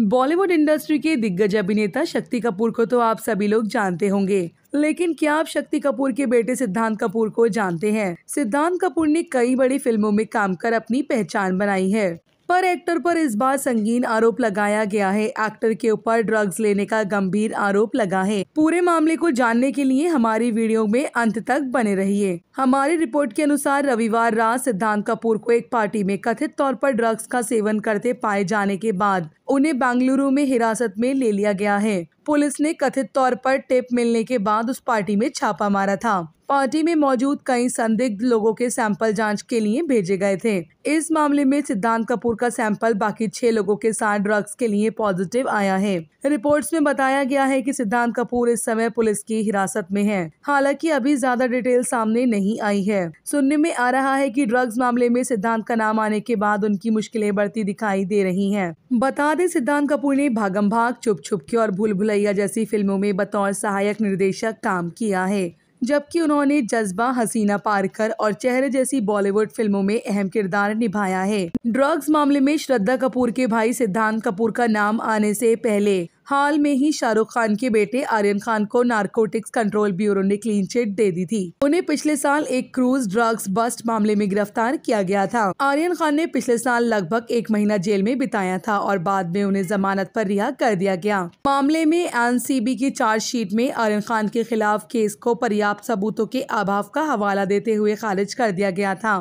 Bollywood industry के दिग्गज अभिनेता शक्ति कपूर को तो आप सभी लोग जानते होंगे लेकिन क्या आप शक्ति कपूर के बेटे सिद्धांत कपूर को जानते हैं सिद्धांत कपूर ने कई बड़ी फिल्मों में काम कर अपनी पहचान बनाई है पर एक्टर पर इस बार संगीन आरोप लगाया गया है एक्टर के ऊपर ड्रग्स लेने का गंभीर आरोप लगा है पूरे मामले को जानने के लिए हमारी वीडियो में अंत तक बने रहिए हमारी रिपोर्ट के अनुसार रविवार रात सिद्धांत कपूर को एक पार्टी में कथित तौर पर ड्रग्स का सेवन करते पाए जाने के बाद उन्हें बेंगलुरु में हिरासत में ले लिया गया है पुलिस ने कथित तौर पर टिप मिलने के बाद उस पार्टी में छापा मारा था पार्टी में मौजूद कई संदिग्ध लोगों के सैंपल जांच के लिए भेजे गए थे इस मामले में सिद्धांत कपूर का सैंपल बाकी छह लोगों के साथ ड्रग्स के लिए पॉजिटिव आया है रिपोर्ट्स में बताया गया है कि सिद्धांत कपूर इस समय पुलिस की हिरासत में है हालांकि अभी ज्यादा डिटेल सामने नहीं आई है सुनने में आ रहा है की ड्रग्स मामले में सिद्धांत का नाम आने के बाद उनकी मुश्किलें बढ़ती दिखाई दे रही है बता दें सिद्धांत कपूर ने भागम भाग चुप छुप के और भूल भुलैया जैसी फिल्मों में बतौर सहायक निर्देशक काम किया है जबकि उन्होंने जज्बा हसीना पारकर और चेहरे जैसी बॉलीवुड फिल्मों में अहम किरदार निभाया है ड्रग्स मामले में श्रद्धा कपूर के भाई सिद्धांत कपूर का नाम आने से पहले हाल में ही शाहरुख खान के बेटे आर्यन खान को नारकोटिक्स कंट्रोल ब्यूरो ने क्लीन चिट दे दी थी उन्हें पिछले साल एक क्रूज ड्रग्स बस्ट मामले में गिरफ्तार किया गया था आर्यन खान ने पिछले साल लगभग एक महीना जेल में बिताया था और बाद में उन्हें जमानत पर रिहा कर दिया गया मामले में एन की चार्जशीट में आर्यन खान के खिलाफ केस को पर्याप्त सबूतों के अभाव का हवाला देते हुए खारिज कर दिया गया था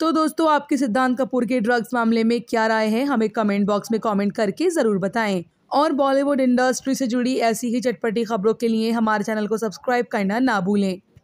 तो दोस्तों आपके सिद्धांत कपूर के ड्रग्स मामले में क्या राय है हमें कमेंट बॉक्स में कमेंट करके ज़रूर बताएं और बॉलीवुड इंडस्ट्री से जुड़ी ऐसी ही चटपटी खबरों के लिए हमारे चैनल को सब्सक्राइब करना ना भूलें